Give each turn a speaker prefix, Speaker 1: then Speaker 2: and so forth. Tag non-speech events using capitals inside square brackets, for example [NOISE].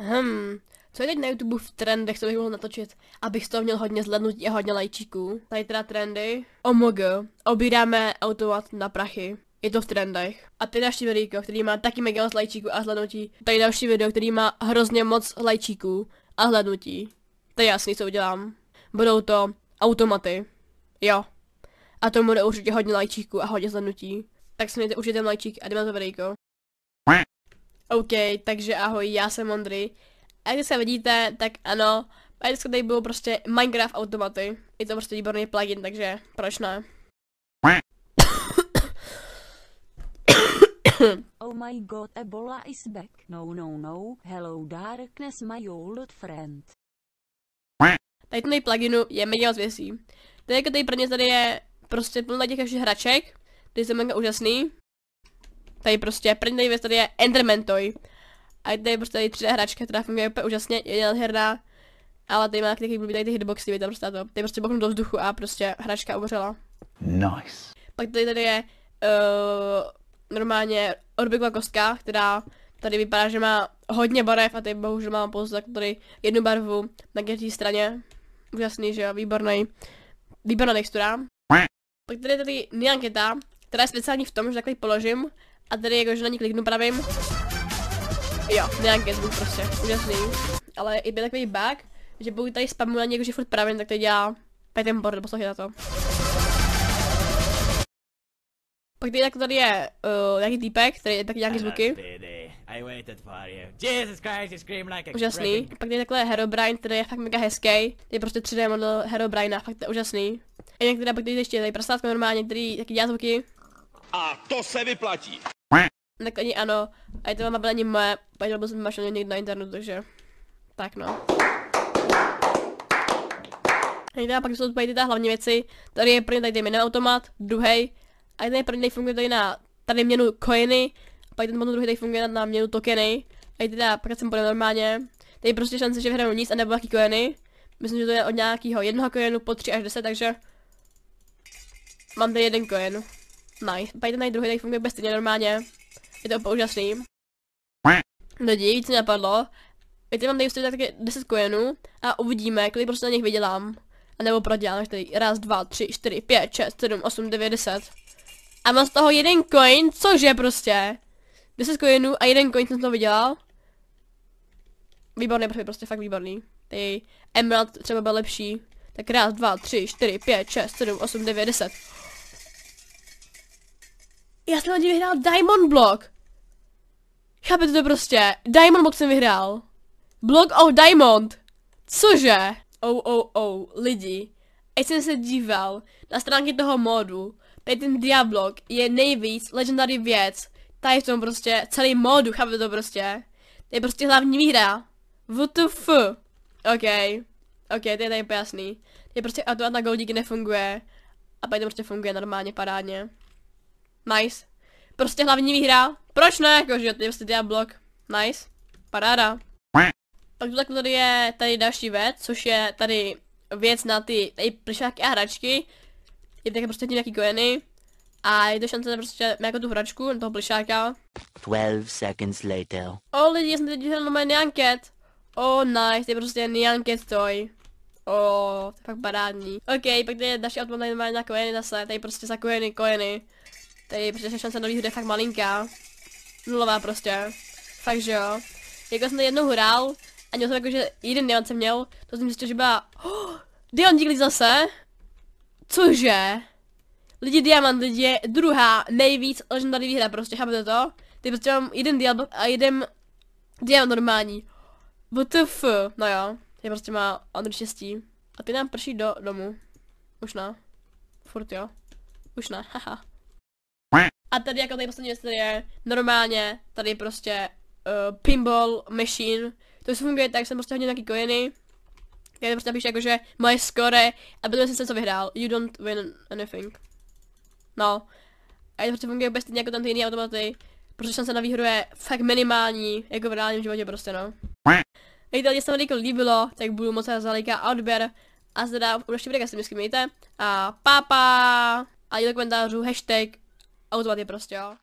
Speaker 1: Hm, co je teď na YouTube v trendech, co bych mohl natočit, abych z toho měl hodně zhlednutí a hodně lajčíků? Tady teda trendy. OMG, obíráme autovat na prachy. Je to v trendech. A ty další video, který má taky mega moc lajčíků a zhlednutí. Tady další video, který má hrozně moc lajčíků a zhlednutí. To je jasný, co udělám. Budou to automaty. Jo. A to bude určitě hodně lajčíků a hodně zhlednutí. Tak si mějte určitě ten lajčík a jdeme na to video. OK, takže ahoj, já jsem Ondry. A když se vidíte, tak ano, a dneska tady bylo prostě Minecraft automaty. Je to prostě výborný plugin, takže proč ne? [COUGHS] oh my god, Ebola is back. No, no, no. Hello darkness, my old friend. Tady ten pluginu je méně moc věcí. Tady jako tady prvně tady je prostě plno těch hraček. Ty jsou mega úžasný. Tady prostě první věc tady je Enderman Toy. A tady je prostě tady 3D hračka, která funguje úplně úžasně, je nádherná. Ale tady má taky blbý tady ty hitboxy, víte, prostě to. Tady prostě bochnu do vzduchu a prostě hračka uhořela.
Speaker 2: Nice.
Speaker 1: Pak tady tady je uh, normálně orbiková kostka, která tady vypadá, že má hodně barev a tady bohužel mám pouze tak tady jednu barvu na každé straně. Úžasný, že jo, výborný. Výborná textura. Pak tady je tady Nianketa, která je speciální v tom, že takhle položím a tady jakože na ní kliknu pravým. Jo, nějaký zvuk prostě, úžasný. Ale i byl takový bug, že pokud tady spamu na ní jakože furt pravým, tak to dělá Python board, poslouchej na to. Pak tady, jako tady je uh, nějaký týpek, který je taky nějaký zvuky. Úžasný. Pak je takhle Herobrine, který je fakt mega hezký. Je prostě 3D model Herobrina, fakt to je úžasný. A některé pak tady ještě tady prasátko normálně, který taky dělá zvuky. A to se vyplatí. Tak ani ano, a je to mapa není moje, paní lebo jsem našel někde na internetu, takže tak no. Tady a pak jsou tady ty hlavní věci, tady je první tady, ten měný automat, druhý, a ten první tady funguje tady na tady měnu coiny, a pak ten potom druhý tady funguje na měnu tokeny, a tady teda pak jsem normálně, tady je prostě šance, že vyhraju nic a nebo jaký coiny, myslím, že to je od nějakého jednoho coinu po 3 až 10, takže mám tady jeden coin. Nice, pak ten tady druhý tady funguje bezstejně normálně. Je to úžasný. No dí, víc napadlo. Víte, mám tady prostě tak 10 kojenů a uvidíme, kolik prostě na nich vydělám. A nebo prodělám, tady raz, dva, tři, čtyři, pět, šest, sedm, osm, devět, deset. A mám z toho jeden coin, cože prostě? 10 kojenů a jeden coin jsem to vydělal. Výborný, prostě fakt výborný. Ty emerald třeba byl lepší. Tak raz, dva, tři, čtyři, pět, šest, sedm, osm, devět, deset. Já jsem hodně vyhrál Diamond Block. Chápete to prostě? Diamond Box jsem vyhrál. Block of Diamond. Cože? Oh, oh, oh, lidi. Ať jsem se díval na stránky toho modu, tady ten Diablok je nejvíc legendary věc. Tady v tom prostě celý modu, chápete to prostě? To je prostě hlavní výhra. WTF. OK. OK, to je tady jasný. Je prostě a to na goldíky nefunguje. A pak to prostě funguje normálně, parádně. Nice. Prostě hlavní výhra. Proč ne, jakože tím je dělá blok. Nice. Paráda. Pak tu tady je tady další věc, což je tady věc na ty tady plišáky a hračky. Je také prostě tím nějaký kojeny. A je to šance prostě jako tu hračku, na toho plišáka.
Speaker 2: 12 seconds later.
Speaker 1: O lidi, já jsem teď dělal moje Nyanket. O oh, nice, to je prostě Nyanket toy. O, oh, to je fakt parádní. Ok, pak tady je další automat tady normálně na kojeny zase, tady prostě za kojeny, kojeny. Tady prostě šance na hry je fakt malinká nulová prostě. Fakt, že jo. Jako jsem to jednou hrál a měl jsem jako, že jeden Dion jsem měl, to jsem zjistil, že byla... Oh, Dion dílí zase? Cože? Lidi Diamant lidi je druhá nejvíc legendary výhra, prostě, chápete to? Ty prostě mám jeden Diamant a jeden Diamant normální. WTF, no jo, je prostě má Andr štěstí. A ty nám prší do domu. Už ne. Furt jo. Už ne, haha. A tady jako tady poslední věc tady je normálně, tady prostě uh, pinball machine. To se funguje tak, jsem prostě hodně nějaký kojeny. Já prostě napíšu jakože moje score a byl jsem se co vyhrál. You don't win anything. No. A je to prostě funguje bez jako tam ty jiný automaty. Protože šance na výhru je fakt minimální, jako v reálném životě prostě no. Nejte, se vám líbilo, tak budu moc za lajka a odběr. A zda u dalším videu se mějte. A pápa! A do komentářů hashtag Automat je prostě,
Speaker 2: jo.